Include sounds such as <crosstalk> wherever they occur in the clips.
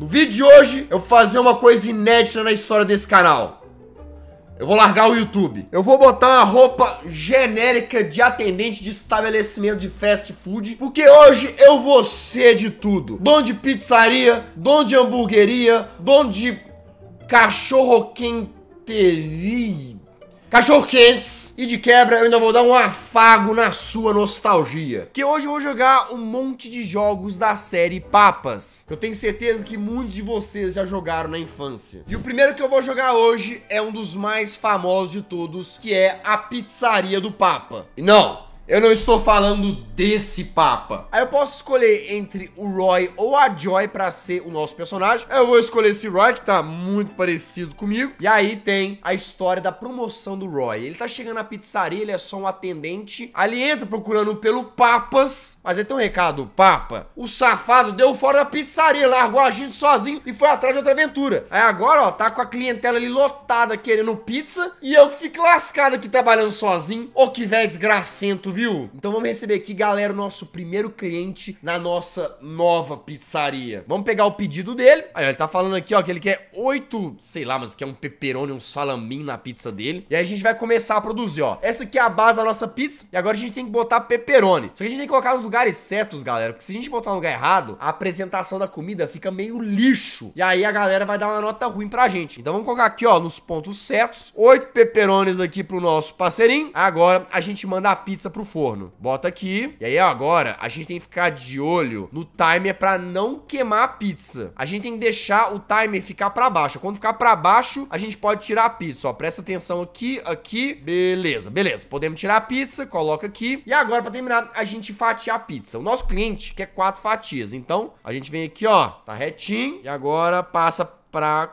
No vídeo de hoje, eu vou fazer uma coisa inédita na história desse canal. Eu vou largar o YouTube. Eu vou botar uma roupa genérica de atendente de estabelecimento de fast food, porque hoje eu vou ser de tudo. Dono de pizzaria, dono de hamburgueria, dono de cachorro quenteria cachorro quentes e de quebra eu ainda vou dar um afago na sua nostalgia. Que hoje eu vou jogar um monte de jogos da série Papas. Eu tenho certeza que muitos de vocês já jogaram na infância. E o primeiro que eu vou jogar hoje é um dos mais famosos de todos, que é a Pizzaria do Papa. E não, eu não estou falando desse Papa. Aí eu posso escolher entre o Roy ou a Joy para ser o nosso personagem. Eu vou escolher esse Roy, que tá muito parecido comigo. E aí tem a história da promoção do Roy. Ele tá chegando na pizzaria, ele é só um atendente. Ali entra procurando pelo Papas. Mas aí tem um recado, Papa. O safado deu fora da pizzaria, largou a gente sozinho e foi atrás de outra aventura. Aí agora, ó, tá com a clientela ali lotada querendo pizza. E eu que fico lascado aqui trabalhando sozinho. Ô, que velho desgracento, viu? Então vamos receber aqui, galera galera o nosso primeiro cliente na nossa nova pizzaria. Vamos pegar o pedido dele. Aí ele tá falando aqui, ó, que ele quer oito, sei lá, mas que é um pepperoni, um salamin na pizza dele. E aí a gente vai começar a produzir, ó. Essa aqui é a base da nossa pizza e agora a gente tem que botar pepperoni. Só que a gente tem que colocar nos lugares certos, galera, porque se a gente botar no lugar errado, a apresentação da comida fica meio lixo. E aí a galera vai dar uma nota ruim pra gente. Então vamos colocar aqui, ó, nos pontos certos, oito pepperonis aqui pro nosso parceirinho. Agora a gente manda a pizza pro forno. Bota aqui. E aí agora, a gente tem que ficar de olho no timer pra não queimar a pizza. A gente tem que deixar o timer ficar pra baixo. Quando ficar pra baixo, a gente pode tirar a pizza, ó. Presta atenção aqui, aqui. Beleza, beleza. Podemos tirar a pizza, coloca aqui. E agora, pra terminar, a gente fatia a pizza. O nosso cliente quer quatro fatias. Então, a gente vem aqui, ó. Tá retinho. E agora passa pra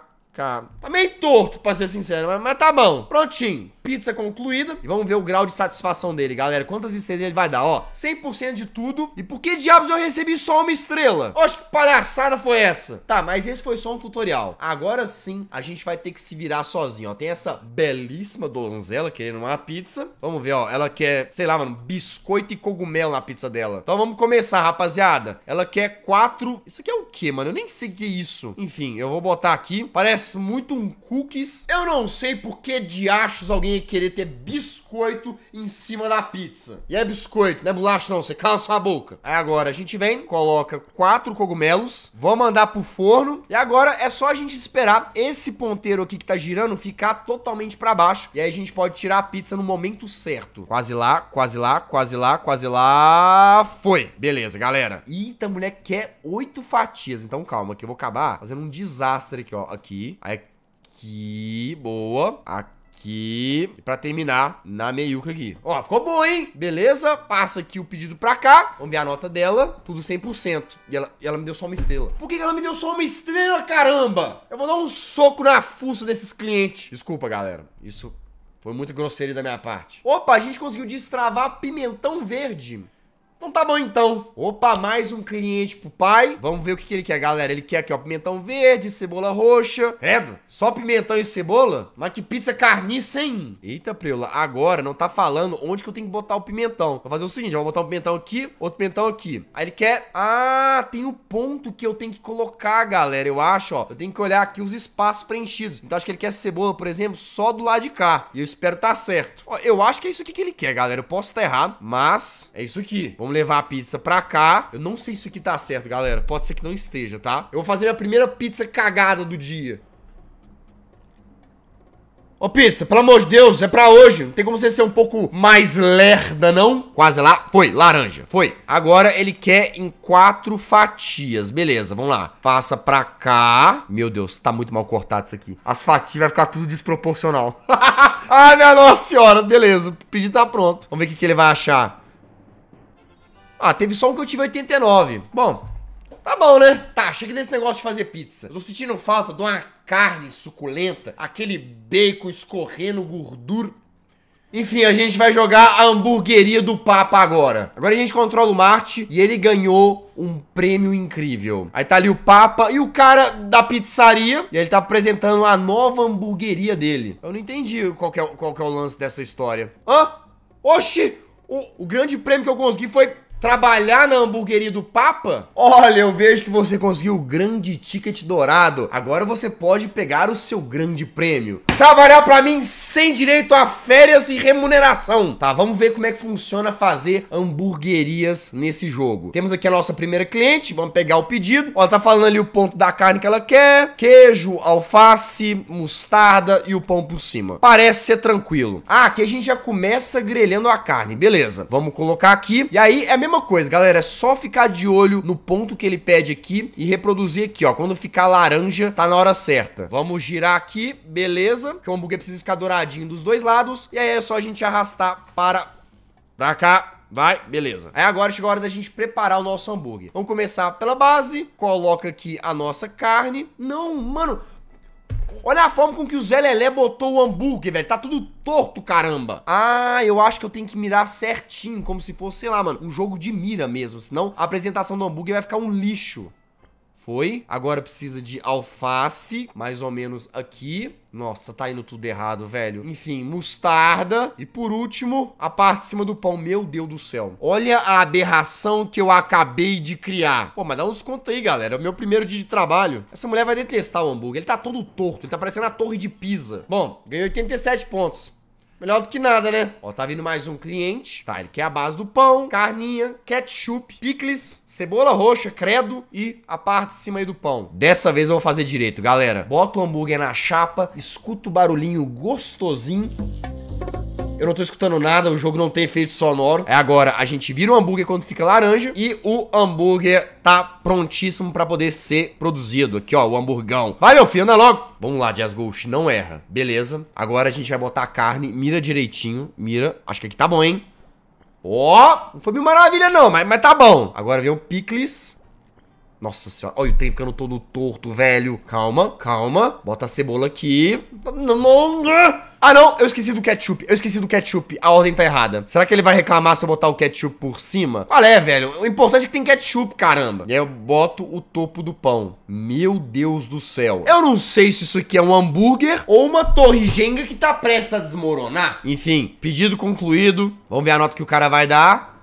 Tá meio torto, pra ser sincero, mas, mas tá bom. Prontinho. Pizza concluída. E vamos ver o grau de satisfação dele, galera. Quantas estrelas ele vai dar, ó. 100% de tudo. E por que diabos eu recebi só uma estrela? Acho que palhaçada foi essa. Tá, mas esse foi só um tutorial. Agora sim, a gente vai ter que se virar sozinho, ó. Tem essa belíssima donzela querendo uma pizza. Vamos ver, ó. Ela quer, sei lá, mano, biscoito e cogumelo na pizza dela. Então vamos começar, rapaziada. Ela quer quatro... Isso aqui é o quê, mano? Eu nem sei o que é isso. Enfim, eu vou botar aqui. Parece muito um cookies. Eu não sei por que diachos alguém e querer ter biscoito em cima da pizza. E é biscoito, não é bolacha não, você cala sua boca. Aí agora a gente vem, coloca quatro cogumelos, vamos mandar pro forno e agora é só a gente esperar esse ponteiro aqui que tá girando ficar totalmente para baixo e aí a gente pode tirar a pizza no momento certo. Quase lá, quase lá, quase lá, quase lá, foi. Beleza, galera. Eita, mulher quer oito fatias, então calma que eu vou acabar fazendo um desastre aqui, ó. Aqui, aqui, boa, aqui aqui. pra terminar, na meiuca aqui. Ó, ficou bom, hein? Beleza? Passa aqui o pedido pra cá. Vamos ver a nota dela. Tudo 100%. E ela, e ela me deu só uma estrela. Por que, que ela me deu só uma estrela, caramba? Eu vou dar um soco na fuça desses clientes. Desculpa, galera. Isso foi muito grosseiro da minha parte. Opa, a gente conseguiu destravar pimentão verde. Então tá bom então. Opa, mais um cliente pro pai. Vamos ver o que, que ele quer, galera. Ele quer aqui, ó, pimentão verde, cebola roxa. Credo, só pimentão e cebola? Mas que pizza carniça, hein? Eita, preula, agora não tá falando onde que eu tenho que botar o pimentão. Vou fazer o seguinte, ó, vou botar um pimentão aqui, outro pimentão aqui. Aí ele quer... Ah, tem o um ponto que eu tenho que colocar, galera, eu acho, ó. Eu tenho que olhar aqui os espaços preenchidos. Então acho que ele quer cebola, por exemplo, só do lado de cá. E eu espero tá certo. Ó, eu acho que é isso aqui que ele quer, galera. Eu posso estar tá errado, mas é isso aqui. Vamos Vamos levar a pizza pra cá. Eu não sei se isso aqui tá certo, galera. Pode ser que não esteja, tá? Eu vou fazer minha primeira pizza cagada do dia. Ô, pizza, pelo amor de Deus, é pra hoje. Não tem como você ser um pouco mais lerda, não? Quase lá. Foi, laranja, foi. Agora ele quer em quatro fatias. Beleza, vamos lá. Faça pra cá. Meu Deus, tá muito mal cortado isso aqui. As fatias vai ficar tudo desproporcional. <laughs> Ai, minha nossa senhora. Beleza, o pedido tá pronto. Vamos ver o que ele vai achar. Ah, teve só um que eu tive 89. Bom, Tá bom, né? Tá, chega desse negócio de fazer pizza. Eu tô sentindo falta de uma carne suculenta, aquele bacon escorrendo gordura. Enfim, a gente vai jogar a hamburgueria do Papa agora. Agora a gente controla o Marte e ele ganhou um prêmio incrível. Aí tá ali o Papa e o cara da pizzaria. E ele tá apresentando a nova hamburgueria dele. Eu não entendi qual é, qual é o lance dessa história. Hã? Oxi! O, o grande prêmio que eu consegui foi trabalhar na hamburgueria do Papa? Olha, eu vejo que você conseguiu o grande ticket dourado. Agora você pode pegar o seu grande prêmio. Trabalhar para mim sem direito a férias e remuneração. Tá, vamos ver como é que funciona fazer hamburguerias nesse jogo. Temos aqui a nossa primeira cliente, vamos pegar o pedido. Ela tá falando ali o ponto da carne que ela quer, queijo, alface, mostarda e o pão por cima. Parece ser tranquilo. Ah, aqui a gente já começa grelhando a carne, beleza. Vamos colocar aqui. E aí é a mesma coisa, galera, é só ficar de olho no ponto que ele pede aqui e reproduzir aqui, ó. Quando ficar laranja, tá na hora certa. Vamos girar aqui, beleza? Que o hambúrguer precisa ficar douradinho dos dois lados. E aí é só a gente arrastar para... Pra cá, Vai, beleza. Aí agora chegou a hora da gente preparar o nosso hambúrguer. Vamos começar pela base, coloca aqui a nossa carne. Não, mano, Olha a forma com que o Zé Lelé botou o hambúrguer, velho. Tá tudo torto, caramba. Ah, eu acho que eu tenho que mirar certinho, como se fosse, sei lá, mano, um jogo de mira mesmo. Senão a apresentação do hambúrguer vai ficar um lixo. Foi. Agora precisa de alface, mais ou menos aqui. Nossa, tá indo tudo errado, velho. Enfim, mostarda. E por último, a parte de cima do pão. Meu Deus do céu. Olha a aberração que eu acabei de criar. Pô, mas dá uns contos aí, galera. É o meu primeiro dia de trabalho. Essa mulher vai detestar o hambúrguer. Ele tá todo torto. Ele tá parecendo a torre de Pisa. Bom, ganhei 87 pontos. Melhor do que nada, né? Ó, tá vindo mais um cliente. Tá, ele quer a base do pão, carninha, ketchup, picles, cebola roxa, credo e a parte de cima aí do pão. Dessa vez eu vou fazer direito, galera. Bota o hambúrguer na chapa, escuta o barulhinho gostosinho eu não tô escutando nada, o jogo não tem efeito sonoro. É agora, a gente vira o hambúrguer quando fica laranja e o hambúrguer tá prontíssimo pra poder ser produzido. Aqui, ó, o hamburgão. Vai, meu filho, anda logo. Vamos lá, Jazz Ghost, não erra. Beleza. Agora a gente vai botar a carne, mira direitinho, mira. Acho que aqui tá bom, hein? Ó, oh, não foi mil maravilha não, mas, mas tá bom. Agora vem o picles. Nossa senhora. Olha o trem ficando todo torto, velho. Calma, calma. Bota a cebola aqui. Ah, não. Eu esqueci do ketchup. Eu esqueci do ketchup. A ordem tá errada. Será que ele vai reclamar se eu botar o ketchup por cima? Qual é, velho? O importante é que tem ketchup, caramba. E aí eu boto o topo do pão. Meu Deus do céu. Eu não sei se isso aqui é um hambúrguer ou uma torre jenga que tá prestes a desmoronar. Enfim, pedido concluído. Vamos ver a nota que o cara vai dar.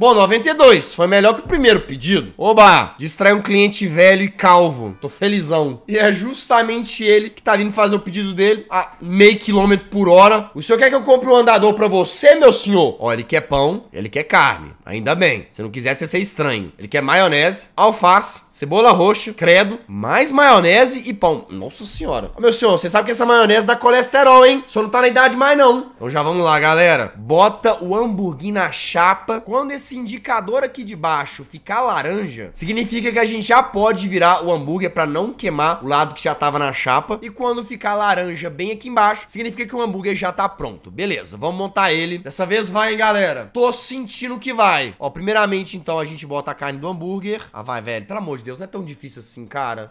Bom, 92. Foi melhor que o primeiro pedido. Oba! Distrai um cliente velho e calvo. Tô felizão. E é justamente ele que tá vindo fazer o pedido dele a meio quilômetro por hora. O senhor quer que eu compre um andador pra você, meu senhor? Ó, ele quer pão, ele quer carne. Ainda bem. Se não quiser, você ser estranho. Ele quer maionese, alface, cebola roxa, credo, mais maionese e pão. Nossa senhora. Ó, meu senhor, você sabe que essa maionese dá colesterol, hein? O senhor não tá na idade mais, não. Então já vamos lá, galera. Bota o hamburguinho na chapa. Quando esse esse indicador aqui de baixo ficar laranja, significa que a gente já pode virar o hambúrguer para não queimar o lado que já tava na chapa. E quando ficar laranja bem aqui embaixo, significa que o hambúrguer já tá pronto. Beleza, vamos montar ele. Dessa vez vai, hein, galera. Tô sentindo que vai. Ó, primeiramente, então, a gente bota a carne do hambúrguer. Ah, vai, velho. Pelo amor de Deus, não é tão difícil assim, cara.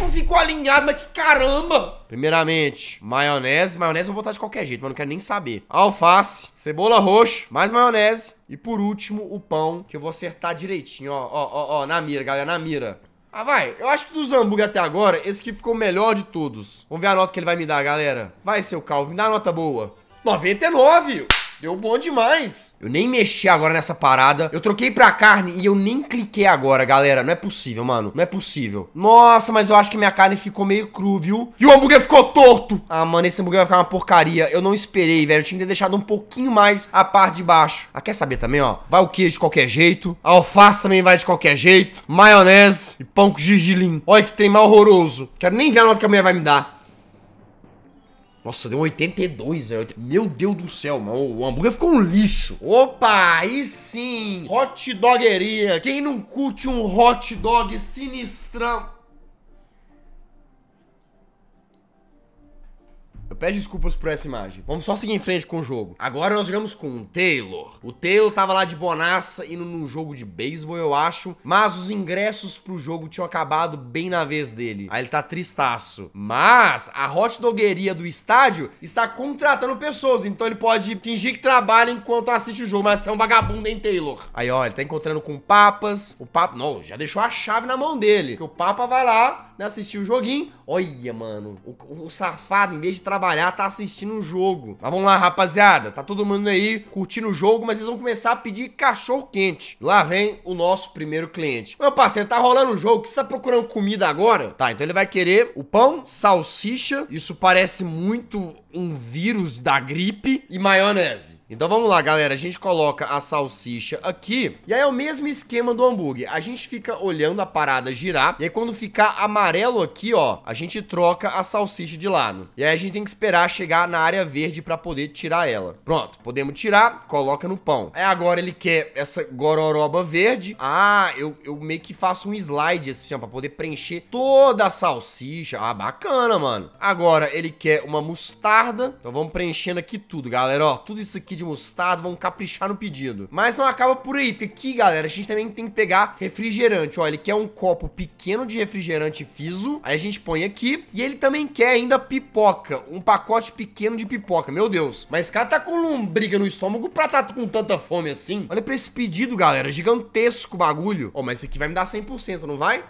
Não ficou alinhado, mas que caramba! Primeiramente, maionese. Maionese eu vou botar de qualquer jeito, mas não quero nem saber. Alface, cebola roxa, mais maionese. E por último, o pão, que eu vou acertar direitinho, ó, ó, ó, ó na mira, galera, na mira. Ah, vai. Eu acho que dos hambúrguer até agora, esse que ficou o melhor de todos. Vamos ver a nota que ele vai me dar, galera. Vai, seu calvo, me dá a nota boa. 99! Deu bom demais. Eu nem mexi agora nessa parada. Eu troquei pra carne e eu nem cliquei agora, galera. Não é possível, mano. Não é possível. Nossa, mas eu acho que minha carne ficou meio cru, viu? E o hambúrguer ficou torto. Ah, mano, esse hambúrguer vai ficar uma porcaria. Eu não esperei, velho. Eu tinha que ter deixado um pouquinho mais a parte de baixo. Ah, quer saber também, ó? Vai o queijo de qualquer jeito. A alface também vai de qualquer jeito. Maionese e pão com gergelim. Olha que trem mal horroroso. Quero nem ver a nota que a mulher vai me dar. Nossa, deu 82, velho. É, Meu Deus do céu, mano. O hambúrguer ficou um lixo. Opa, aí sim. Hot dogueria. Quem não curte um hot dog sinistrão... Eu peço desculpas por essa imagem. Vamos só seguir em frente com o jogo. Agora nós jogamos com o Taylor. O Taylor tava lá de bonaça, indo num jogo de beisebol, eu acho. Mas os ingressos pro jogo tinham acabado bem na vez dele. Aí ele tá tristaço. Mas a hot dogueria do estádio está contratando pessoas. Então ele pode fingir que trabalha enquanto assiste o jogo. Mas é um vagabundo, hein, Taylor? Aí, ó, ele tá encontrando com papas. O papa, não, já deixou a chave na mão dele. Porque o papa vai lá, né, assistir um joguinho. Olha, mano, o, o, safado, em vez de trabalhar, tá assistindo um jogo. Mas vamos lá, rapaziada. Tá todo mundo aí curtindo o jogo, mas eles vão começar a pedir cachorro quente. Lá vem o nosso primeiro cliente. Meu parceiro, tá rolando o um jogo, que você tá procurando comida agora? Tá, então ele vai querer o pão, salsicha, isso parece muito um vírus da gripe, e maionese. Então vamos lá, galera. A gente coloca a salsicha aqui. E aí é o mesmo esquema do hambúrguer. A gente fica olhando a parada girar. E aí quando ficar amarelo aqui, ó, a gente troca a salsicha de lado. E aí a gente tem que esperar chegar na área verde pra poder tirar ela. Pronto, podemos tirar, coloca no pão. Aí agora ele quer essa gororoba verde. Ah, eu, eu meio que faço um slide assim, ó, pra poder preencher toda a salsicha. Ah, bacana, mano. Agora ele quer uma mostarda. Então vamos preenchendo aqui tudo, galera, ó. Tudo isso aqui de de mostarda, vão caprichar no pedido. Mas não acaba por aí, porque aqui, galera, a gente também tem que pegar refrigerante. Olha, ele quer um copo pequeno de refrigerante Fiso, aí a gente põe aqui. E ele também quer ainda pipoca, um pacote pequeno de pipoca. Meu Deus, mas cara tá com lombriga no estômago pra tá com tanta fome assim. Olha pra esse pedido, galera, gigantesco bagulho. Ó, oh, mas esse aqui vai me dar 100%, não vai?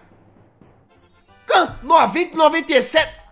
90, 97...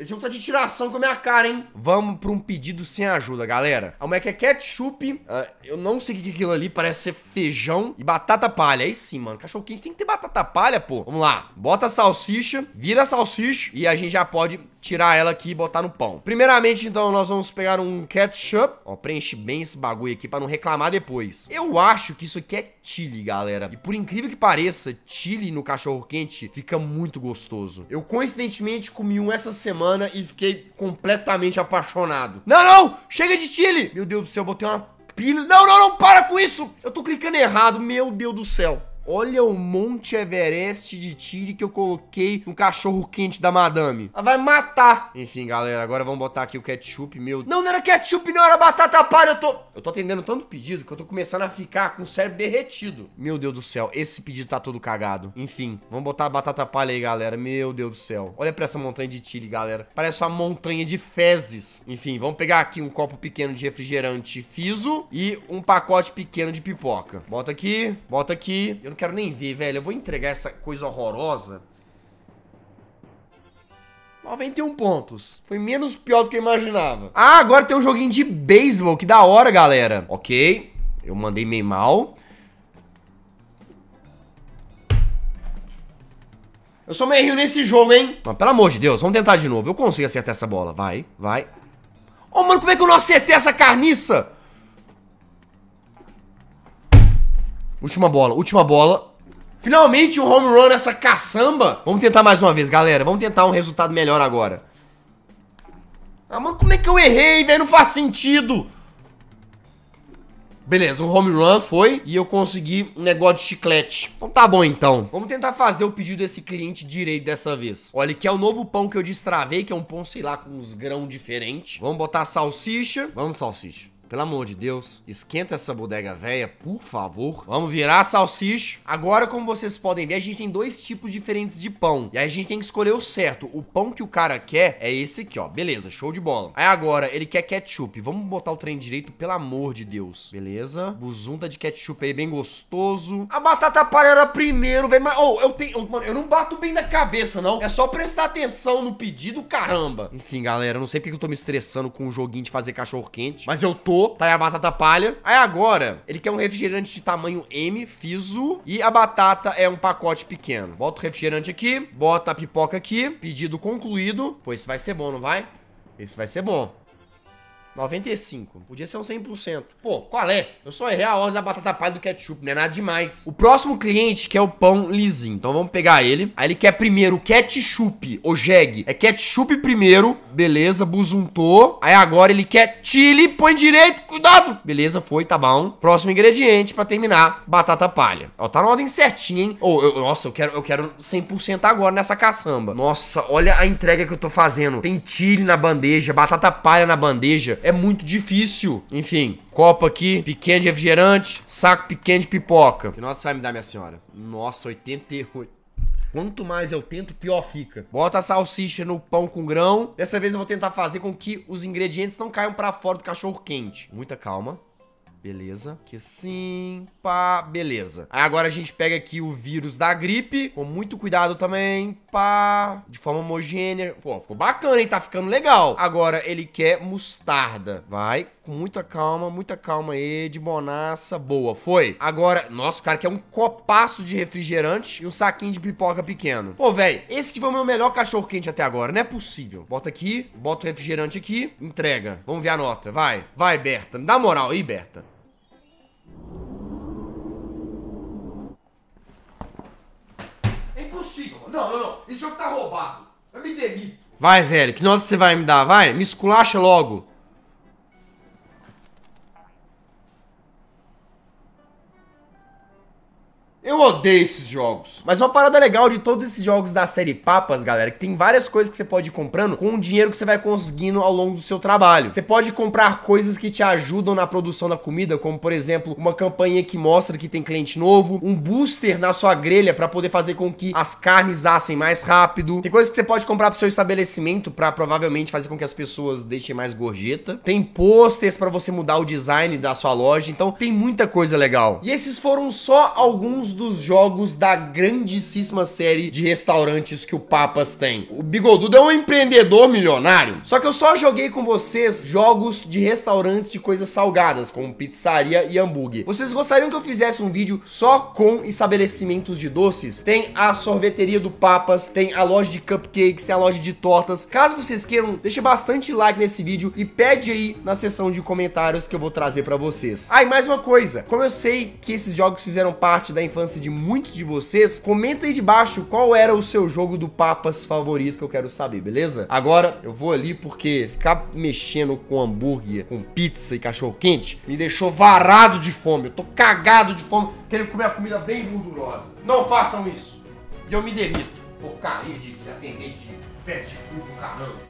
Esse jogo tá de tiração com a minha cara, hein? Vamos pra um pedido sem ajuda, galera. A moleque é ketchup. Uh, eu não sei o que é aquilo ali. Parece ser feijão e batata palha. Aí sim, mano. Cachorro quente tem que ter batata palha, pô. Vamos lá. Bota a salsicha, vira a salsicha e a gente já pode tirar ela aqui e botar no pão. Primeiramente, então, nós vamos pegar um ketchup. Ó, preenche bem esse bagulho aqui pra não reclamar depois. Eu acho que isso aqui é chili, galera. E por incrível que pareça, chili no cachorro-quente fica muito gostoso. Eu, coincidentemente, comi um essa semana e fiquei completamente apaixonado. Não, não! Chega de chili! Meu Deus do céu, eu botei uma pilha... Não, não, não! Para com isso! Eu tô clicando errado, meu Deus do céu. Olha o Monte Everest de tire que eu coloquei no cachorro quente da madame. Ela vai matar. Enfim, galera, agora vamos botar aqui o ketchup, meu. Não, não era ketchup, não, era batata palha. Eu tô... Eu tô atendendo tanto pedido que eu tô começando a ficar com o cérebro derretido. Meu Deus do céu, esse pedido tá todo cagado. Enfim, vamos botar a batata palha aí, galera. Meu Deus do céu. Olha pra essa montanha de tire, galera. Parece uma montanha de fezes. Enfim, vamos pegar aqui um copo pequeno de refrigerante fiso e um pacote pequeno de pipoca. Bota aqui, bota aqui. Eu eu não quero nem ver, velho. Eu vou entregar essa coisa horrorosa. 91 pontos. Foi menos pior do que eu imaginava. Ah, agora tem um joguinho de beisebol. Que da hora, galera. Ok. Eu mandei meio mal. Eu só meio nesse jogo, hein? Mas pelo amor de Deus, vamos tentar de novo. Eu consigo acertar essa bola. Vai, vai. Ô, oh, mano, como é que eu não acertei essa carniça? Última bola, última bola. Finalmente um home run nessa caçamba. Vamos tentar mais uma vez, galera. Vamos tentar um resultado melhor agora. Ah, mano, como é que eu errei, velho? Não faz sentido. Beleza, um home run foi e eu consegui um negócio de chiclete. Então tá bom então. Vamos tentar fazer o pedido desse cliente direito dessa vez. Olha, que é o novo pão que eu destravei, que é um pão, sei lá, com uns grãos diferentes. Vamos botar salsicha. Vamos salsicha. Pelo amor de Deus, esquenta essa bodega velha, por favor. Vamos virar a salsicha. Agora, como vocês podem ver, a gente tem dois tipos diferentes de pão. E aí a gente tem que escolher o certo. O pão que o cara quer é esse aqui, ó. Beleza, show de bola. Aí agora, ele quer ketchup. Vamos botar o trem direito, pelo amor de Deus. Beleza. Buzunta de ketchup aí, bem gostoso. A batata palha era primeiro, velho. Mas, oh, eu tenho... mano, eu não bato bem da cabeça, não. É só prestar atenção no pedido, caramba. Enfim, galera, eu não sei porque eu tô me estressando com o um joguinho de fazer cachorro quente. Mas eu tô tá aí a batata palha. Aí agora, ele quer um refrigerante de tamanho M, Fiso, e a batata é um pacote pequeno. Bota o refrigerante aqui, bota a pipoca aqui, pedido concluído. Pô, esse vai ser bom, não vai? Esse vai ser bom. 95. Podia ser um 100%. Pô, qual é? Eu só errei a ordem da batata palha do ketchup, não é nada demais. O próximo cliente quer é o pão lisinho. Então vamos pegar ele. Aí ele quer primeiro ketchup, ou jegue. É ketchup primeiro. Beleza, busuntou. Aí agora ele quer chili, põe direito, cuidado. Beleza, foi, tá bom. Próximo ingrediente pra terminar, batata palha. Ó, tá na ordem certinha, hein? nossa, eu quero, eu quero 100% agora nessa caçamba. Nossa, olha a entrega que eu tô fazendo. Tem chili na bandeja, batata palha na bandeja. É é muito difícil. Enfim, copo aqui, pequeno de refrigerante, saco pequeno de pipoca. Que nossa vai me dar, minha senhora? Nossa, 88. Quanto mais eu tento, pior fica. Bota a salsicha no pão com grão. Dessa vez eu vou tentar fazer com que os ingredientes não caiam para fora do cachorro quente. Muita calma. Beleza. Aqui sim Pá. Beleza. Aí agora a gente pega aqui o vírus da gripe. Com muito cuidado também. Pá. De forma homogênea. Pô, ficou bacana, hein? Tá ficando legal. Agora ele quer mostarda. Vai com muita calma, muita calma aí, de bonaça, boa. Foi. Agora, nossa, o cara quer é um copaço de refrigerante e um saquinho de pipoca pequeno. Pô, velho, esse que foi o meu melhor cachorro quente até agora. Não é possível. Bota aqui, bota o refrigerante aqui, entrega. Vamos ver a nota. Vai, vai, Berta. Me dá moral aí, Berta. É impossível. Não, não, não. Isso é o que tá roubado. Eu me demito. Vai, velho. Que nota você vai me dar? Vai, me esculacha logo. eu odeio esses jogos. Mas uma parada legal de todos esses jogos da série Papas, galera, é que tem várias coisas que você pode ir comprando com o dinheiro que você vai conseguindo ao longo do seu trabalho. Você pode comprar coisas que te ajudam na produção da comida, como por exemplo, uma campanha que mostra que tem cliente novo, um booster na sua grelha para poder fazer com que as carnes assem mais rápido. Tem coisas que você pode comprar pro seu estabelecimento para provavelmente fazer com que as pessoas deixem mais gorjeta. Tem posters para você mudar o design da sua loja. Então tem muita coisa legal. E esses foram só alguns dos os jogos da grandíssima série de restaurantes que o Papas tem. O Bigodudo é um empreendedor milionário. Só que eu só joguei com vocês jogos de restaurantes de coisas salgadas, como pizzaria e hambúrguer. Vocês gostariam que eu fizesse um vídeo só com estabelecimentos de doces? Tem a sorveteria do Papas, tem a loja de cupcakes, tem a loja de tortas. Caso vocês queiram, deixe bastante like nesse vídeo e pede aí na seção de comentários que eu vou trazer para vocês. Ah, e mais uma coisa, como eu sei que esses jogos fizeram parte da infância de muitos de vocês. Comenta aí de baixo qual era o seu jogo do Papas favorito que eu quero saber, beleza? Agora eu vou ali porque ficar mexendo com hambúrguer, com pizza e cachorro quente me deixou varado de fome. Eu tô cagado de fome, querendo comer a comida bem gordurosa. Não façam isso. E eu me derrito por carinho de atendente de fast food, caramba.